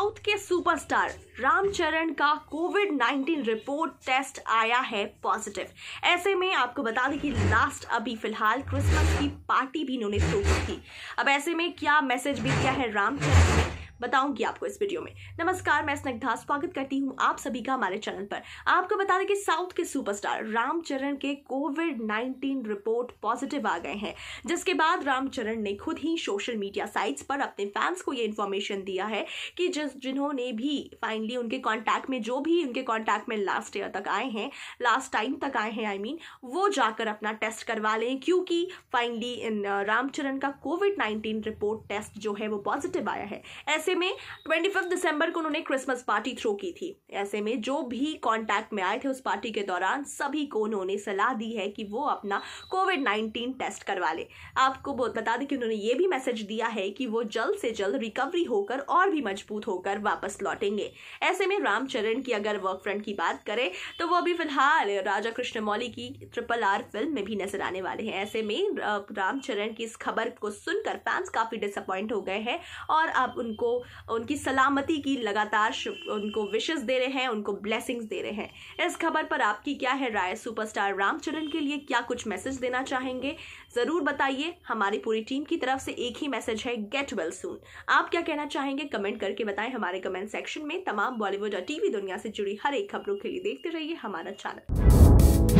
south के superstar Ramcharan का Covid 19 report test आया है पॉजिटिव ऐसे में आपको बता दें कि लास्ट अभी फिलहाल क्रिसमस की पार्टी भी इन्होंने थी अब ऐसे में क्या मैसेज भी दिया है रामचरण ने बताऊंगी आपको इस वीडियो में नमस्कार मैं स्नग्धा स्वागत करती हूँ आप सभी का हमारे चैनल पर आपको बता दें कि साउथ के सुपरस्टार रामचरण के कोविड 19 रिपोर्ट पॉजिटिव आ गए हैं जिसके बाद रामचरण ने खुद ही सोशल मीडिया साइट्स पर अपने फैंस को ये इन्फॉर्मेशन दिया है कि जिस जिन्होंने भी फाइनली उनके कॉन्टैक्ट में जो भी उनके कॉन्टैक्ट में लास्ट ईयर तक आए हैं लास्ट टाइम तक आए हैं आई मीन वो जाकर अपना टेस्ट करवा लें क्योंकि फाइनली इन रामचरण का कोविड नाइन्टीन रिपोर्ट टेस्ट जो है वो पॉजिटिव आया है ऐसे ऐसे में ट्वेंटी फिफ्थ दिसंबर को उन्होंने क्रिसमस पार्टी थ्रो की थी ऐसे में जो भी कांटेक्ट में आए थे उस पार्टी के दौरान सभी को उन्होंने सलाह दी है कि वो अपना कोविड नाइन्टीन टेस्ट करवा ले आपको बहुत बता दें कि उन्होंने ये भी मैसेज दिया है कि वो जल्द से जल्द रिकवरी होकर और भी मजबूत होकर वापस लौटेंगे ऐसे में रामचरण की अगर वर्क फ्रंट की बात करें तो वो अभी फिलहाल राजा कृष्ण मौली की ट्रिपल आर फिल्म में भी नजर आने वाले हैं ऐसे में रामचरण की इस खबर को सुनकर फैंस काफी डिसअपॉइंट हो गए हैं और अब उनको उनकी सलामती की लगातार उनको विशेष दे रहे हैं उनको ब्लेसिंग्स दे रहे हैं इस खबर पर आपकी क्या है राय सुपरस्टार रामचरण के लिए क्या कुछ मैसेज देना चाहेंगे ज़रूर बताइए हमारी पूरी टीम की तरफ से एक ही मैसेज है गेट वेल सून आप क्या कहना चाहेंगे कमेंट करके बताएं हमारे कमेंट सेक्शन में तमाम बॉलीवुड और टीवी दुनिया से जुड़ी हर एक खबरों के लिए देखते रहिए हमारा चैनल